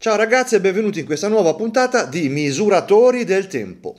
Ciao ragazzi e benvenuti in questa nuova puntata di Misuratori del Tempo.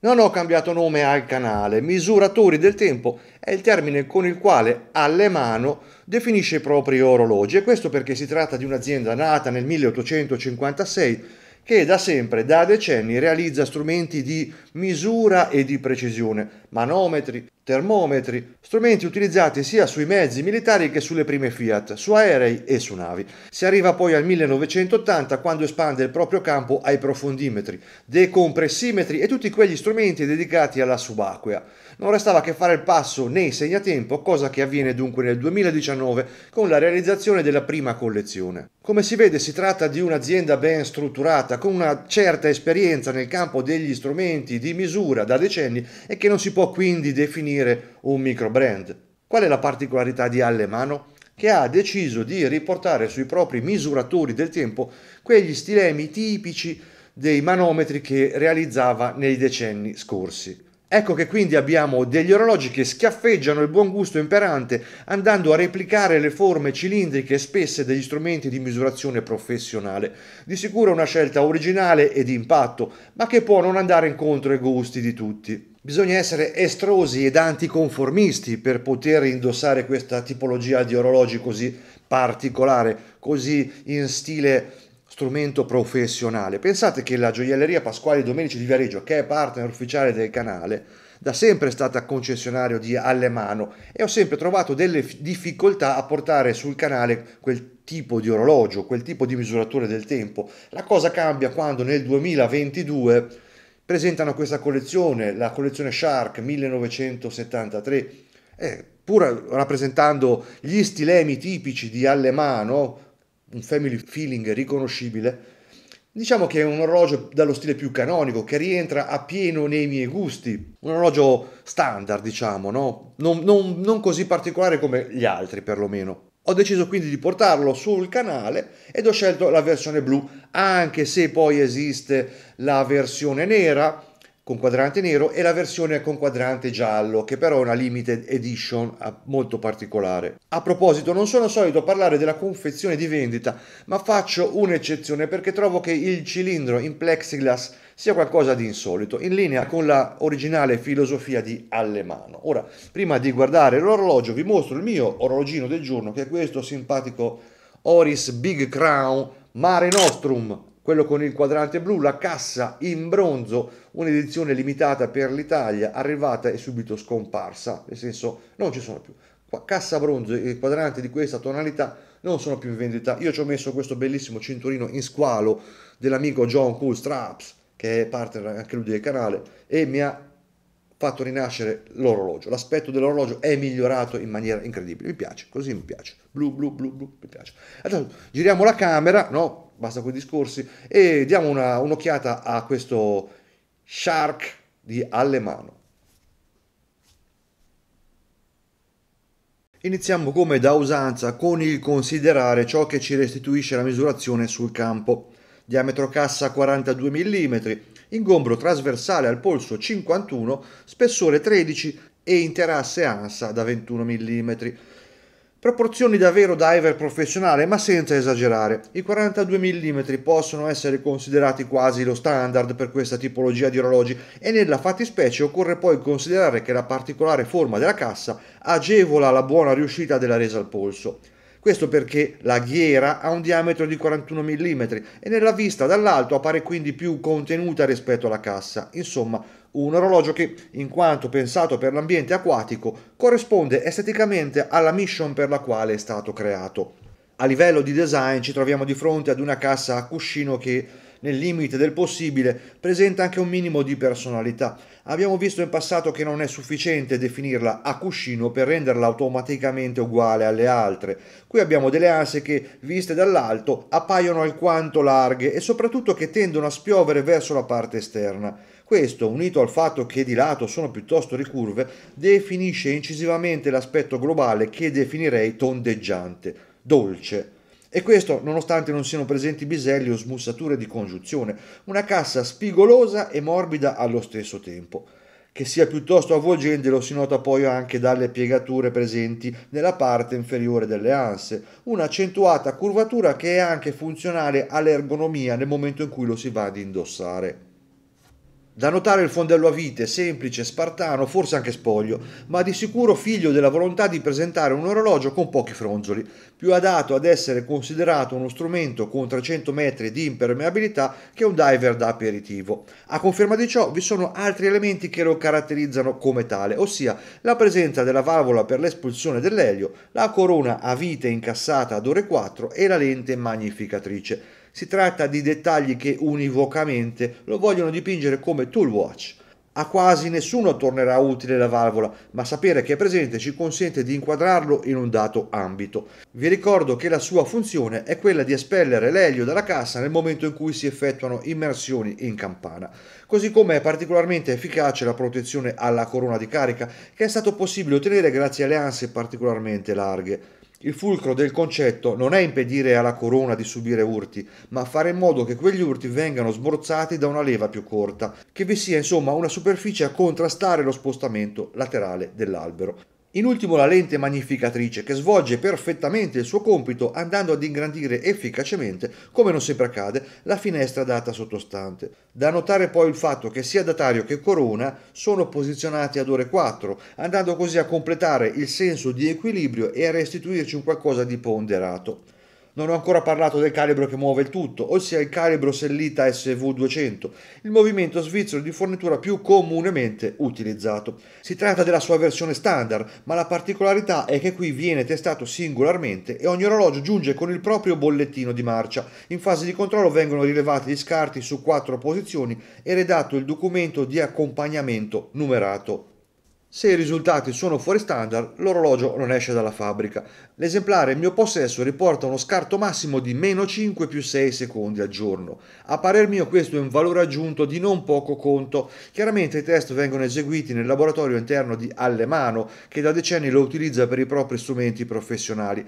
Non ho cambiato nome al canale, Misuratori del Tempo è il termine con il quale Allemano definisce i propri orologi e questo perché si tratta di un'azienda nata nel 1856 che da sempre, da decenni, realizza strumenti di misura e di precisione, manometri, termometri, strumenti utilizzati sia sui mezzi militari che sulle prime Fiat, su aerei e su navi. Si arriva poi al 1980 quando espande il proprio campo ai profondimetri, decompressimetri e tutti quegli strumenti dedicati alla subacquea. Non restava che fare il passo nei segnatempo, cosa che avviene dunque nel 2019 con la realizzazione della prima collezione. Come si vede si tratta di un'azienda ben strutturata, con una certa esperienza nel campo degli strumenti di misura da decenni e che non si può quindi definire definire un micro brand. Qual è la particolarità di Allemano? Che ha deciso di riportare sui propri misuratori del tempo quegli stilemi tipici dei manometri che realizzava nei decenni scorsi. Ecco che quindi abbiamo degli orologi che schiaffeggiano il buon gusto imperante andando a replicare le forme cilindriche e spesse degli strumenti di misurazione professionale. Di sicuro una scelta originale e di impatto, ma che può non andare incontro ai gusti di tutti. Bisogna essere estrosi ed anticonformisti per poter indossare questa tipologia di orologi così particolare, così in stile strumento professionale. Pensate che la gioielleria Pasquale Domenici di Viareggio, che è partner ufficiale del canale, da sempre è stata concessionario di Allemano e ho sempre trovato delle difficoltà a portare sul canale quel tipo di orologio, quel tipo di misuratore del tempo. La cosa cambia quando nel 2022 presentano questa collezione, la collezione Shark 1973, eh, pur rappresentando gli stilemi tipici di Allemano, un family feeling riconoscibile, diciamo che è un orologio dallo stile più canonico, che rientra a pieno nei miei gusti, un orologio standard diciamo, no? non, non, non così particolare come gli altri perlomeno. Ho deciso quindi di portarlo sul canale ed ho scelto la versione blu, anche se poi esiste la versione nera con quadrante nero e la versione con quadrante giallo che però è una limited edition ah, molto particolare. A proposito, non sono solito parlare della confezione di vendita, ma faccio un'eccezione perché trovo che il cilindro in plexiglass sia qualcosa di insolito, in linea con la originale filosofia di Allemano. Ora, prima di guardare l'orologio vi mostro il mio orologino del giorno che è questo simpatico Oris Big Crown Mare Nostrum quello con il quadrante blu, la cassa in bronzo, un'edizione limitata per l'Italia, arrivata e subito scomparsa, nel senso non ci sono più. Cassa bronzo e quadrante di questa tonalità non sono più in vendita. Io ci ho messo questo bellissimo cinturino in squalo dell'amico John Cool Straps, che è partner anche lui del canale, e mi ha fatto rinascere l'orologio. L'aspetto dell'orologio è migliorato in maniera incredibile. Mi piace, così mi piace. Blu, blu, blu, blu, mi piace. Adesso giriamo la camera, no? basta quei discorsi e diamo una, un'occhiata a questo Shark di Allemano. Iniziamo come da usanza con il considerare ciò che ci restituisce la misurazione sul campo. Diametro cassa 42 mm, ingombro trasversale al polso 51, spessore 13 e interasse ansa da 21 mm. Proporzioni davvero diver professionale ma senza esagerare. I 42 mm possono essere considerati quasi lo standard per questa tipologia di orologi e nella fattispecie occorre poi considerare che la particolare forma della cassa agevola la buona riuscita della resa al polso. Questo perché la ghiera ha un diametro di 41 mm e nella vista dall'alto appare quindi più contenuta rispetto alla cassa. Insomma, un orologio che, in quanto pensato per l'ambiente acquatico, corrisponde esteticamente alla mission per la quale è stato creato. A livello di design ci troviamo di fronte ad una cassa a cuscino che nel limite del possibile, presenta anche un minimo di personalità. Abbiamo visto in passato che non è sufficiente definirla a cuscino per renderla automaticamente uguale alle altre. Qui abbiamo delle anse che, viste dall'alto, appaiono alquanto larghe e soprattutto che tendono a spiovere verso la parte esterna. Questo, unito al fatto che di lato sono piuttosto ricurve, definisce incisivamente l'aspetto globale che definirei tondeggiante, dolce. E questo nonostante non siano presenti biselli o smussature di congiunzione, una cassa spigolosa e morbida allo stesso tempo. Che sia piuttosto avvolgente lo si nota poi anche dalle piegature presenti nella parte inferiore delle anse, un'accentuata curvatura che è anche funzionale all'ergonomia nel momento in cui lo si va ad indossare. Da notare il fondello a vite, semplice, spartano, forse anche spoglio, ma di sicuro figlio della volontà di presentare un orologio con pochi fronzoli, più adatto ad essere considerato uno strumento con 300 metri di impermeabilità che un diver da aperitivo. A conferma di ciò vi sono altri elementi che lo caratterizzano come tale, ossia la presenza della valvola per l'espulsione dell'elio, la corona a vite incassata ad ore 4 e la lente magnificatrice. Si tratta di dettagli che univocamente lo vogliono dipingere come tool watch. A quasi nessuno tornerà utile la valvola, ma sapere che è presente ci consente di inquadrarlo in un dato ambito. Vi ricordo che la sua funzione è quella di espellere l'elio dalla cassa nel momento in cui si effettuano immersioni in campana, così come è particolarmente efficace la protezione alla corona di carica che è stato possibile ottenere grazie alle anse particolarmente larghe. Il fulcro del concetto non è impedire alla corona di subire urti, ma fare in modo che quegli urti vengano sborzati da una leva più corta, che vi sia insomma una superficie a contrastare lo spostamento laterale dell'albero. In ultimo la lente magnificatrice che svolge perfettamente il suo compito andando ad ingrandire efficacemente, come non sempre accade, la finestra data sottostante. Da notare poi il fatto che sia datario che corona sono posizionati ad ore 4, andando così a completare il senso di equilibrio e a restituirci un qualcosa di ponderato. Non ho ancora parlato del calibro che muove il tutto, ossia il calibro Sellita SV200, il movimento svizzero di fornitura più comunemente utilizzato. Si tratta della sua versione standard, ma la particolarità è che qui viene testato singolarmente e ogni orologio giunge con il proprio bollettino di marcia. In fase di controllo vengono rilevati gli scarti su quattro posizioni e redatto il documento di accompagnamento numerato se i risultati sono fuori standard, l'orologio non esce dalla fabbrica. L'esemplare in mio possesso riporta uno scarto massimo di meno 5 più 6 secondi al giorno. A parer mio questo è un valore aggiunto di non poco conto. Chiaramente i test vengono eseguiti nel laboratorio interno di Allemano, che da decenni lo utilizza per i propri strumenti professionali,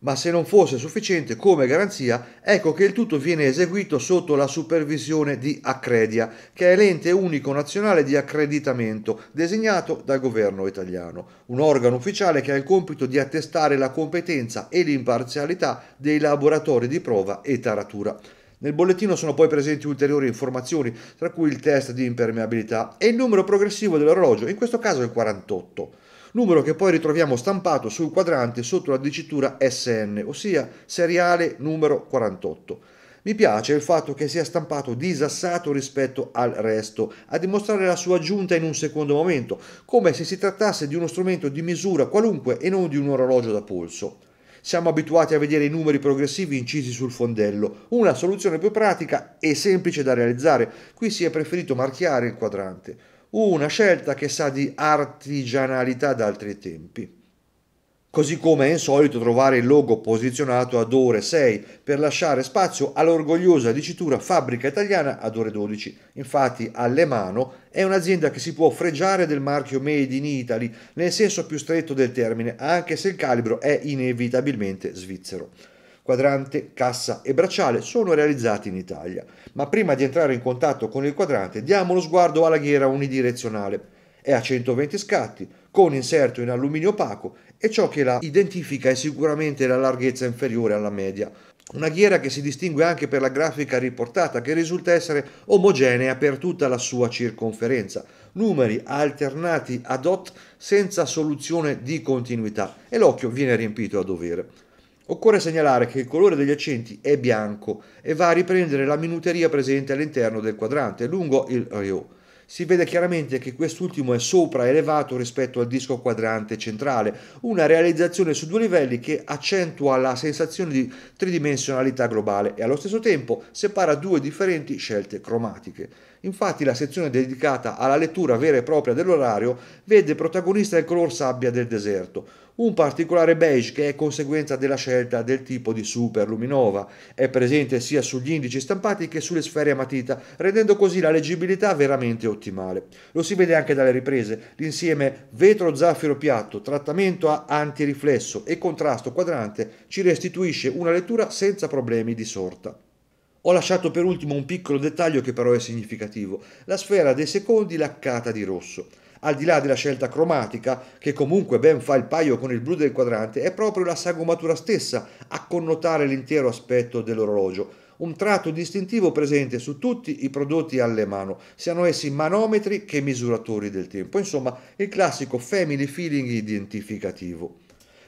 ma se non fosse sufficiente come garanzia, ecco che il tutto viene eseguito sotto la supervisione di Accredia, che è l'ente unico nazionale di accreditamento designato dal governo italiano, un organo ufficiale che ha il compito di attestare la competenza e l'imparzialità dei laboratori di prova e taratura. Nel bollettino sono poi presenti ulteriori informazioni, tra cui il test di impermeabilità e il numero progressivo dell'orologio, in questo caso il 48 numero che poi ritroviamo stampato sul quadrante sotto la dicitura SN, ossia seriale numero 48. Mi piace il fatto che sia stampato disassato rispetto al resto, a dimostrare la sua giunta in un secondo momento, come se si trattasse di uno strumento di misura qualunque e non di un orologio da polso. Siamo abituati a vedere i numeri progressivi incisi sul fondello, una soluzione più pratica e semplice da realizzare, qui si è preferito marchiare il quadrante una scelta che sa di artigianalità d'altri tempi. Così come è insolito trovare il logo posizionato ad ore 6 per lasciare spazio all'orgogliosa dicitura Fabbrica Italiana ad ore 12. Infatti Allemano è un'azienda che si può fregiare del marchio Made in Italy nel senso più stretto del termine, anche se il calibro è inevitabilmente svizzero quadrante, cassa e bracciale sono realizzati in Italia, ma prima di entrare in contatto con il quadrante diamo lo sguardo alla ghiera unidirezionale. È a 120 scatti, con inserto in alluminio opaco e ciò che la identifica è sicuramente la larghezza inferiore alla media. Una ghiera che si distingue anche per la grafica riportata che risulta essere omogenea per tutta la sua circonferenza, numeri alternati ad hoc senza soluzione di continuità e l'occhio viene riempito a dovere. Occorre segnalare che il colore degli accenti è bianco e va a riprendere la minuteria presente all'interno del quadrante lungo il Rio. Si vede chiaramente che quest'ultimo è sopraelevato rispetto al disco quadrante centrale, una realizzazione su due livelli che accentua la sensazione di tridimensionalità globale e allo stesso tempo separa due differenti scelte cromatiche. Infatti la sezione dedicata alla lettura vera e propria dell'orario vede protagonista il color sabbia del deserto, un particolare beige che è conseguenza della scelta del tipo di superluminova è presente sia sugli indici stampati che sulle sfere a matita, rendendo così la leggibilità veramente ottimale. Lo si vede anche dalle riprese, l'insieme vetro zaffiro piatto, trattamento a antiriflesso e contrasto quadrante ci restituisce una lettura senza problemi di sorta. Ho lasciato per ultimo un piccolo dettaglio che però è significativo, la sfera dei secondi laccata di rosso al di là della scelta cromatica, che comunque ben fa il paio con il blu del quadrante, è proprio la sagomatura stessa a connotare l'intero aspetto dell'orologio. Un tratto distintivo presente su tutti i prodotti alle mano, siano essi manometri che misuratori del tempo. Insomma, il classico family feeling identificativo.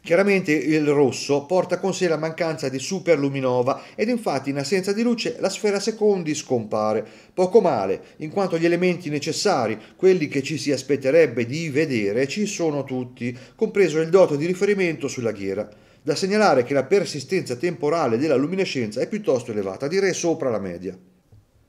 Chiaramente il rosso porta con sé la mancanza di superluminova ed infatti in assenza di luce la sfera secondi scompare. Poco male, in quanto gli elementi necessari, quelli che ci si aspetterebbe di vedere, ci sono tutti, compreso il doto di riferimento sulla ghiera. Da segnalare che la persistenza temporale della luminescenza è piuttosto elevata, direi sopra la media.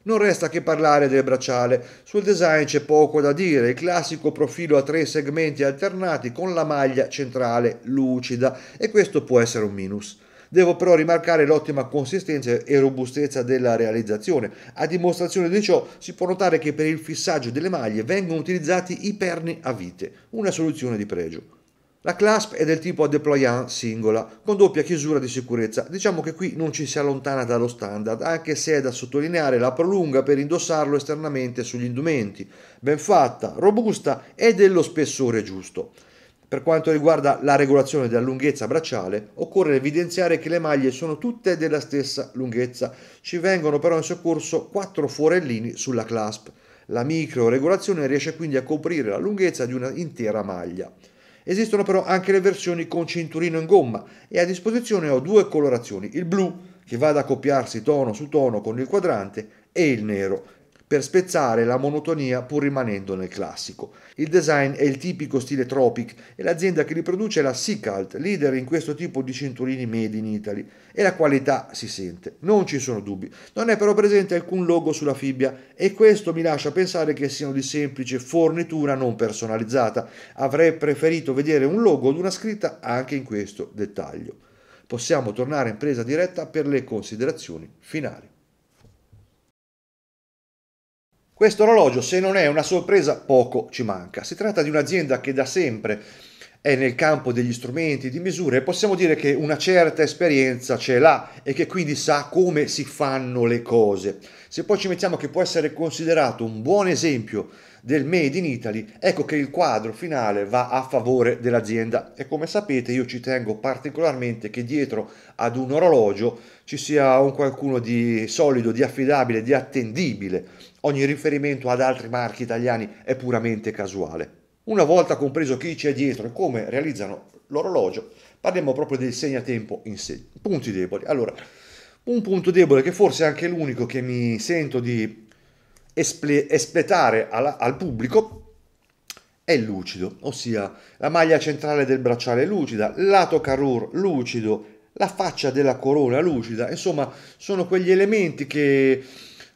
Non resta che parlare del bracciale, sul design c'è poco da dire, il classico profilo a tre segmenti alternati con la maglia centrale lucida e questo può essere un minus. Devo però rimarcare l'ottima consistenza e robustezza della realizzazione. A dimostrazione di ciò si può notare che per il fissaggio delle maglie vengono utilizzati i perni a vite, una soluzione di pregio. La clasp è del tipo a déployant singola, con doppia chiusura di sicurezza. Diciamo che qui non ci si allontana dallo standard, anche se è da sottolineare la prolunga per indossarlo esternamente sugli indumenti. Ben fatta, robusta e dello spessore giusto. Per quanto riguarda la regolazione della lunghezza bracciale, occorre evidenziare che le maglie sono tutte della stessa lunghezza. Ci vengono però in soccorso quattro forellini sulla clasp. La micro regolazione riesce quindi a coprire la lunghezza di una intera maglia. Esistono però anche le versioni con cinturino in gomma e a disposizione ho due colorazioni, il blu che va ad accoppiarsi tono su tono con il quadrante e il nero per spezzare la monotonia pur rimanendo nel classico. Il design è il tipico stile Tropic e l'azienda che li produce è la Seacalt, leader in questo tipo di cinturini made in Italy, e la qualità si sente, non ci sono dubbi. Non è però presente alcun logo sulla fibbia e questo mi lascia pensare che siano di semplice fornitura non personalizzata. Avrei preferito vedere un logo ad una scritta anche in questo dettaglio. Possiamo tornare in presa diretta per le considerazioni finali. Questo orologio, se non è una sorpresa, poco ci manca. Si tratta di un'azienda che da sempre è nel campo degli strumenti, di misura e possiamo dire che una certa esperienza ce l'ha e che quindi sa come si fanno le cose. Se poi ci mettiamo che può essere considerato un buon esempio del Made in Italy, ecco che il quadro finale va a favore dell'azienda e come sapete io ci tengo particolarmente che dietro ad un orologio ci sia un qualcuno di solido, di affidabile, di attendibile Ogni riferimento ad altri marchi italiani è puramente casuale. Una volta compreso chi c'è dietro e come realizzano l'orologio, parliamo proprio del segnatempo in sé. Punti deboli. Allora, un punto debole che forse è anche l'unico che mi sento di esple- espletare alla, al pubblico è il lucido, ossia la maglia centrale del bracciale è lucida, lato carur lucido, la faccia della corona lucida, insomma sono quegli elementi che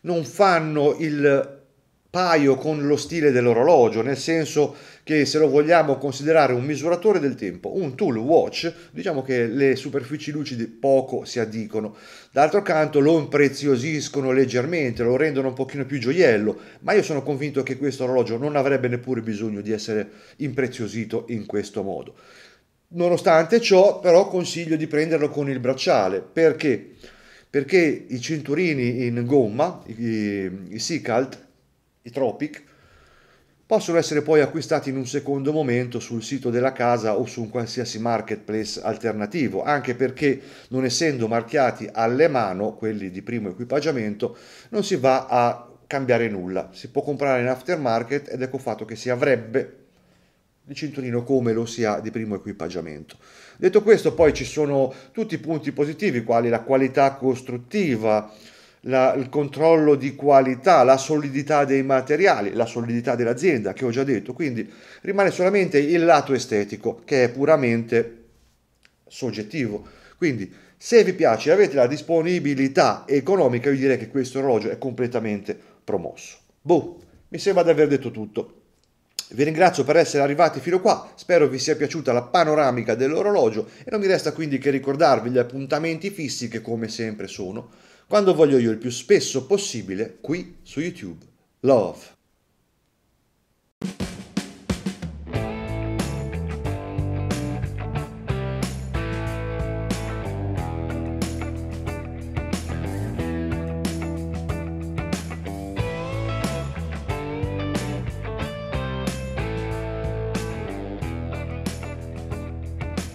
non fanno il paio con lo stile dell'orologio, nel senso che se lo vogliamo considerare un misuratore del tempo, un tool watch, diciamo che le superfici lucide poco si addicono. D'altro canto lo impreziosiscono leggermente, lo rendono un pochino più gioiello, ma io sono convinto che questo orologio non avrebbe neppure bisogno di essere impreziosito in questo modo. Nonostante ciò, però consiglio di prenderlo con il bracciale, perché perché i cinturini in gomma, i, i Seacalt, i Tropic, possono essere poi acquistati in un secondo momento sul sito della casa o su un qualsiasi marketplace alternativo, anche perché non essendo marchiati alle mano quelli di primo equipaggiamento, non si va a cambiare nulla, si può comprare in aftermarket ed ecco fatto che si avrebbe il cinturino come lo si ha di primo equipaggiamento. Detto questo, poi ci sono tutti i punti positivi, quali la qualità costruttiva, la, il controllo di qualità, la solidità dei materiali, la solidità dell'azienda, che ho già detto, quindi rimane solamente il lato estetico, che è puramente soggettivo. Quindi, se vi piace e avete la disponibilità economica, io direi che questo orologio è completamente promosso. Boh, mi sembra di aver detto tutto. Vi ringrazio per essere arrivati fino qua, spero vi sia piaciuta la panoramica dell'orologio e non mi resta quindi che ricordarvi gli appuntamenti fissi che come sempre sono, quando voglio io il più spesso possibile, qui su YouTube. Love!